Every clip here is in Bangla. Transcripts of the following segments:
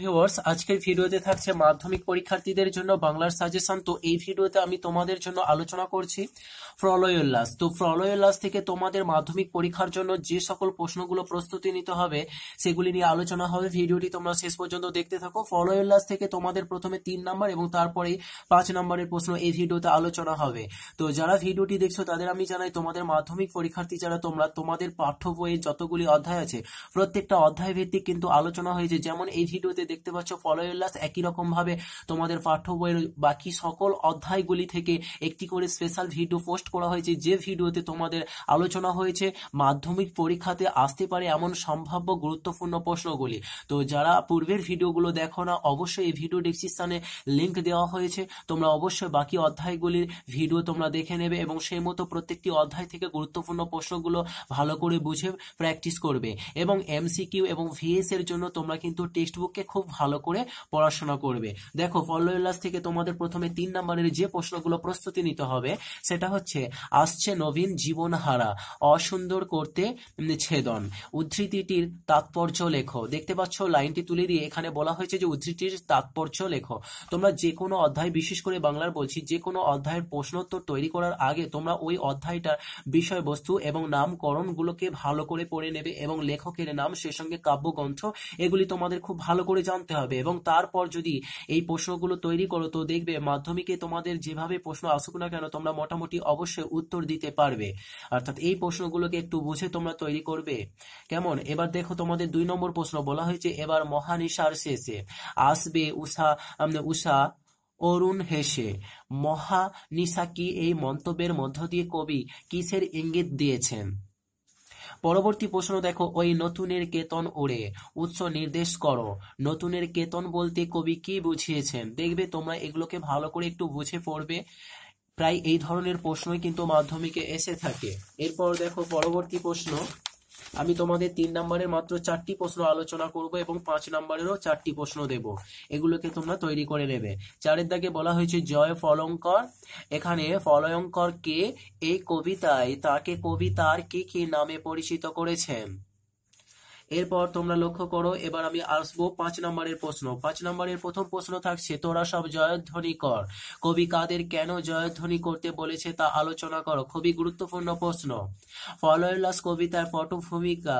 ভিউয়ার্স আজকের ভিডিওতে থাকছে মাধ্যমিক পরীক্ষার্থীদের জন্য বাংলার সাজেশন তো এই ভিডিওতে আমি তোমাদের জন্য আলোচনা করছি প্রলয়োল্লাস তো প্রলয়োল্লাস থেকে তোমাদের মাধ্যমিক পরীক্ষার জন্য যে সকল প্রশ্নগুলো প্রস্তুতি নিতে হবে সেগুলি নিয়ে আলোচনা হবে ভিডিওটি তোমরা শেষ পর্যন্ত দেখতে থাকো প্রলয়োল্লাস থেকে তোমাদের প্রথমে তিন নাম্বার এবং তারপরে পাঁচ নাম্বারের প্রশ্ন এই ভিডিওতে আলোচনা হবে তো যারা ভিডিওটি দেখছো তাদের আমি জানাই তোমাদের মাধ্যমিক পরীক্ষার্থী যারা তোমরা তোমাদের পাঠ্য বইয়ের যতগুলি অধ্যায় আছে প্রত্যেকটা অধ্যায় ভিত্তিক কিন্তু আলোচনা হয়েছে যেমন এই ভিডিওতে ভিডিওতে দেখতে পাচ্ছ ফলোয়ার্লাস একই রকমভাবে তোমাদের পাঠ্য বইয়ের বাকি সকল অধ্যায়গুলি থেকে একটি করে স্পেশাল ভিডিও পোস্ট করা হয়েছে যে ভিডিওতে তোমাদের আলোচনা হয়েছে মাধ্যমিক পরীক্ষাতে আসতে পারে এমন সম্ভাব্য গুরুত্বপূর্ণ প্রশ্নগুলি তো যারা পূর্বের ভিডিওগুলো দেখো না অবশ্যই এই ভিডিও ডিসক্রিপশানে লিঙ্ক দেওয়া হয়েছে তোমরা অবশ্যই বাকি অধ্যায়গুলির ভিডিও তোমরা দেখে নেবে এবং সেই মতো প্রত্যেকটি অধ্যায় থেকে গুরুত্বপূর্ণ প্রশ্নগুলো ভালো করে বুঝে প্র্যাকটিস করবে এবং এমসিকিউ এবং ভিএস এর জন্য তোমরা কিন্তু টেক্সট বুককে খুব ভালো করে পড়াশোনা করবে দেখো ফলোয়েলাস থেকে তোমাদের প্রথমে তিন নম্বরের যে প্রশ্নগুলো প্রস্তুতি নিতে হবে সেটা হচ্ছে আসছে নবীন জীবনহারা অসুন্দর করতে ছেদন উদ্ধৃতিটির তাৎপর্য লেখো দেখতে পাচ্ছ লাইনটি তুলে দিয়ে এখানে বলা হয়েছে যে উদ্ধৃতির তাৎপর্য লেখো তোমরা যে কোনো অধ্যায় বিশেষ করে বাংলার বলছি যে কোনো অধ্যায়ের প্রশ্নোত্তর তৈরি করার আগে তোমরা ওই অধ্যায়টার বিষয়বস্তু এবং নামকরণগুলোকে ভালো করে পড়ে নেবে এবং লেখকের নাম সে সঙ্গে কাব্যগ্রন্থ এগুলি তোমাদের খুব ভালো করে করে জানতে হবে এবং তারপর যদি এই প্রশ্নগুলো তৈরি করো তো দেখবে মাধ্যমিকে তোমাদের যেভাবে প্রশ্ন আসুক না কেন তোমরা মোটামুটি অবশ্যই উত্তর দিতে পারবে অর্থাৎ এই প্রশ্নগুলোকে একটু বুঝে তোমরা তৈরি করবে কেমন এবার দেখো তোমাদের দুই নম্বর প্রশ্ন বলা হয়েছে এবার মহানিশার শেষে আসবে উষা উষা অরুণ হেসে মহানিশা কি এই মন্তব্যের মধ্য দিয়ে কবি কিসের ইঙ্গিত দিয়েছেন পরবর্তী প্রশ্ন দেখো ওই নতুনের কেতন ওড়ে উৎস নির্দেশ করো নতুনের কেতন বলতে কবি কি বুঝিয়েছেন দেখবে তোমরা এগুলোকে ভালো করে একটু বুঝে পড়বে প্রায় এই ধরনের প্রশ্নই কিন্তু মাধ্যমিকে এসে থাকে এরপর দেখো পরবর্তী প্রশ্ন আমি তোমাদের তিন নম্বরের মাত্র চারটি প্রশ্ন আলোচনা করব এবং পাঁচ নম্বরেরও চারটি প্রশ্ন দেব এগুলোকে তোমরা তৈরি করে নেবে চারের দাগে বলা হয়েছে জয় ফলঙ্কর এখানে কে এই কবিতায় তাকে কবিতার কি কি নামে পরিচিত করেছেন এরপর তোমরা লক্ষ্য করো এবার আমি আসবো পাঁচ নম্বরের প্রশ্ন পাঁচ নম্বরের প্রথম প্রশ্ন থাকছে তোরা সব জয়ধ্বনি কর কবি কাদের কেন জয়ধ্বনি করতে বলেছে তা আলোচনা করো খুবই গুরুত্বপূর্ণ প্রশ্ন ফলয়লাস কবিতার পটভূমিকা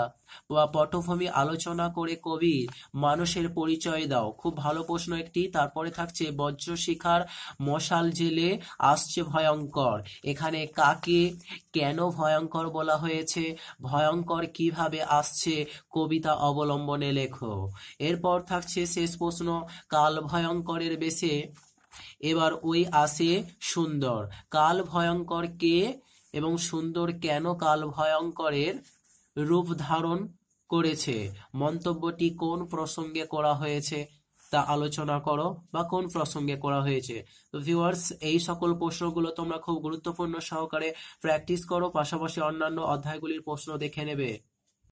বা পটভূমি আলোচনা করে কবি মানুষের পরিচয় দাও খুব ভালো প্রশ্ন একটি তারপরে থাকছে বজ্র শিখার মশাল জেলে আসছে ভয়ঙ্কর এখানে কাকে কেন ভয়ঙ্কর বলা হয়েছে ভয়ঙ্কর কিভাবে আসছে কবিতা অবলম্বনে লেখো এরপর থাকছে শেষ প্রশ্ন কাল ভয়ঙ্করের বেশে এবার ওই আসে সুন্দর কাল ভয়ঙ্কর কে এবং সুন্দর কেন কাল ভয়ঙ্করের রূপ ধারণ করেছে মন্তব্যটি কোন প্রসঙ্গে করা হয়েছে তা আলোচনা করো বা কোন প্রসঙ্গে করা হয়েছে তো ভিউয়ার্স এই সকল প্রশ্নগুলো তোমরা খুব গুরুত্বপূর্ণ সহকারে প্র্যাকটিস করো পাশাপাশি অন্যান্য অধ্যায়গুলির প্রশ্ন দেখে নেবে